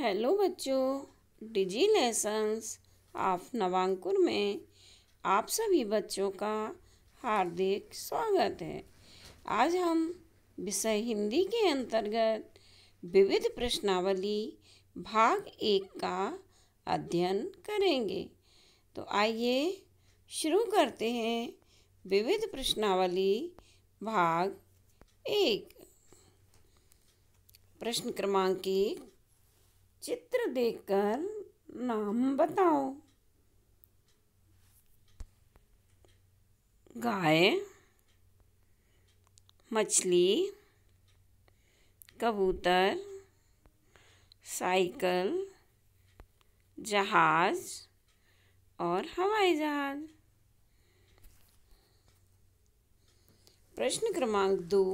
hello बच्चों डिजी lessons of नवांकुर में आप सभी बच्चों का हार्दिक स्वागत है आज हम विषय हिंदी के अंतर्गत विविध प्रश्नावली भाग एक का अध्ययन करेंगे तो आइए शुरू करते हैं विविध प्रश्नावली भाग एक प्रश्न क्रमांक एक चित्र देखकर नाम बताओ गाय मछली कबूतर साइकिल जहाज और हवाई जहाज प्रश्न क्रमांक दो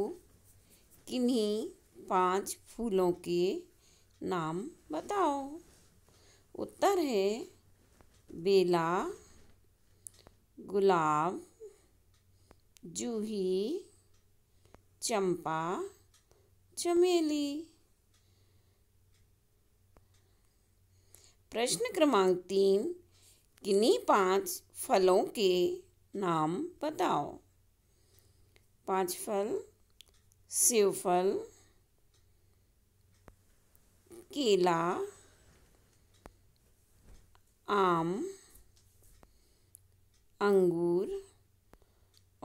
किन्हीं पांच फूलों के नाम बताओ उत्तर है बेला गुलाब जूही चंपा चमेली प्रश्न क्रमांक तीन किन्हीं पांच फलों के नाम बताओ पांच फल सेव फल केला आम अंगूर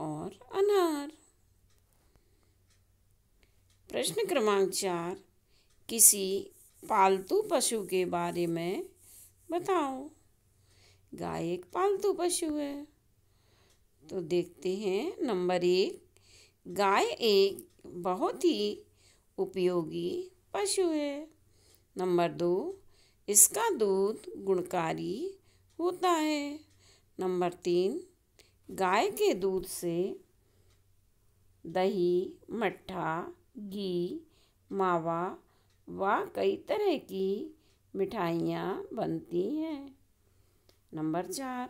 और अनार प्रश्न क्रमांक चार किसी पालतू पशु के बारे में बताओ गाय एक पालतू पशु है तो देखते हैं नंबर एक गाय एक बहुत ही उपयोगी पशु है नंबर दो इसका दूध गुणकारी होता है नंबर तीन गाय के दूध से दही मट्ठा घी मावा व कई तरह की मिठाइयाँ बनती हैं नंबर चार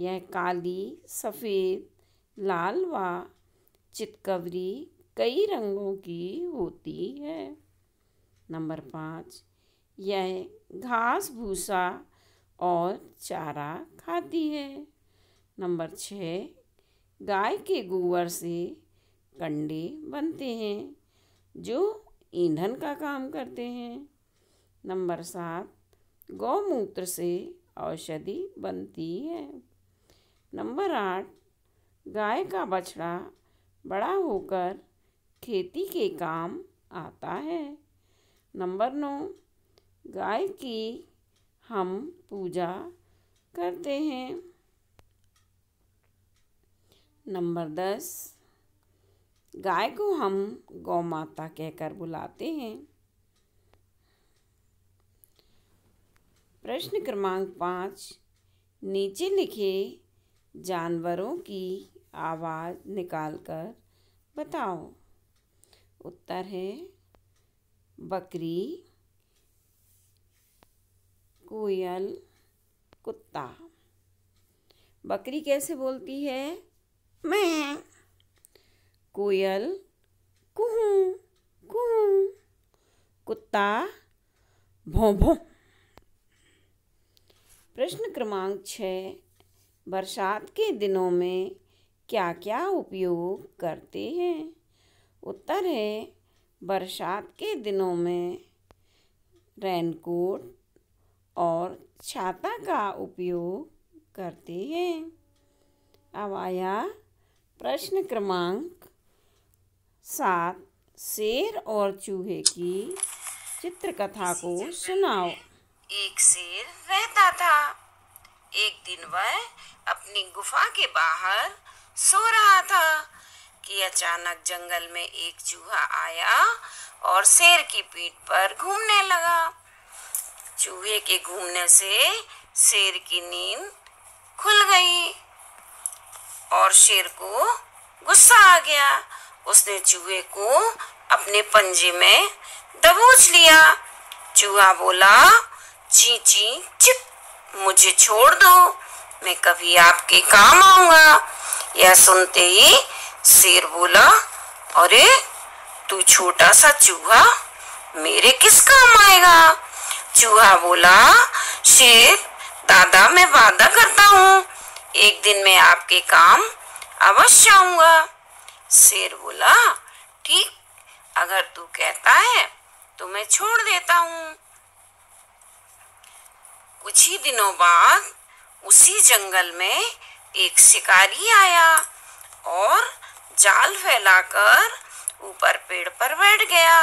यह काली सफ़ेद लाल व चितकवरी कई रंगों की होती है नंबर पाँच यह घास भूसा और चारा खाती है नंबर छः गाय के गोबर से कंडे बनते हैं जो ईंधन का काम करते हैं नंबर सात गौमूत्र से औषधि बनती है नंबर आठ गाय का बछड़ा बड़ा होकर खेती के काम आता है नंबर नौ गाय की हम पूजा करते हैं नंबर दस गाय को हम गौ माता कहकर बुलाते हैं प्रश्न क्रमांक पाँच नीचे लिखे जानवरों की आवाज़ निकालकर बताओ उत्तर है बकरी कोयल कुत्ता बकरी कैसे बोलती है मैं कोयल कुहू कुहू कुत्ता भों भों प्रश्न क्रमांक छ बरसात के दिनों में क्या क्या उपयोग करते हैं उत्तर है बरसात के दिनों में रेनकोट और छाता का उपयोग करते हैं अब आया प्रश्न क्रमांक सात शेर और चूहे की चित्रकथा को सुनाओ एक शेर रहता था एक दिन वह अपनी गुफा के बाहर सो रहा था कि अचानक जंगल में एक चूहा आया और शेर की पीठ पर घूमने लगा चूहे के घूमने से शेर की नींद खुल गई और शेर को गुस्सा आ गया उसने चूहे को अपने पंजे में दबोच लिया चूहा बोला ची ची चिप मुझे छोड़ दो मैं कभी आपके काम आऊंगा यह सुनते ही शेर बोला अरे तू छोटा सा चूहा मेरे किस काम आएगा चूहा बोला शेर दादा मैं वादा करता हूँ एक दिन मैं आपके काम अवश्य आऊंगा शेर बोला ठीक अगर तू कहता है तो मैं छोड़ देता हूँ कुछ ही दिनों बाद उसी जंगल में एक शिकारी आया और जाल फैलाकर ऊपर पेड़ पर बैठ गया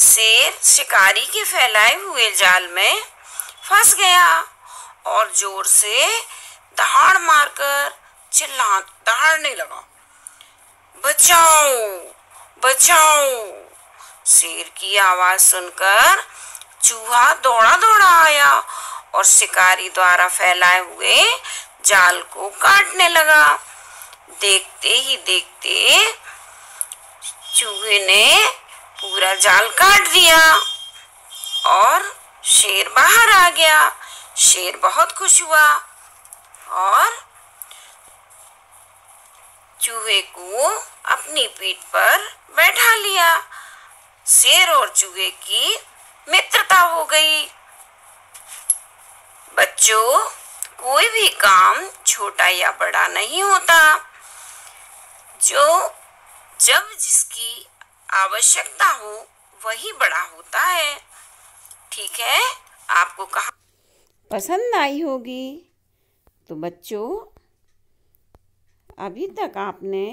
शेर शिकारी के फैलाए हुए जाल में फंस गया और जोर से दहाड़ मारकर चिल्ला दहाड़ने लगा बचाओ बचाओ शेर की आवाज सुनकर चूहा दौड़ा दौड़ा आया और शिकारी द्वारा फैलाए हुए जाल को काटने लगा देखते ही देखते चूहे ने पूरा जाल काट दिया और शेर बाहर आ गया शेर बहुत खुश हुआ और चूहे को अपनी पीठ पर बैठा लिया शेर और चूहे की मित्रता हो गई बच्चों कोई भी काम छोटा या बड़ा नहीं होता जो जब जिसकी आवश्यकता हो वही बड़ा होता है ठीक है आपको कहा पसंद आई होगी तो बच्चों अभी तक आपने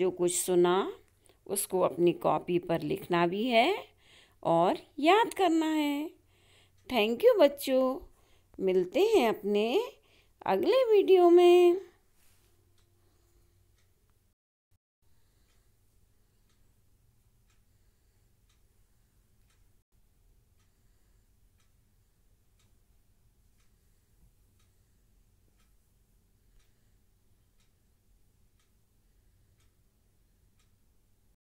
जो कुछ सुना उसको अपनी कॉपी पर लिखना भी है और याद करना है थैंक यू बच्चों मिलते हैं अपने अगले वीडियो में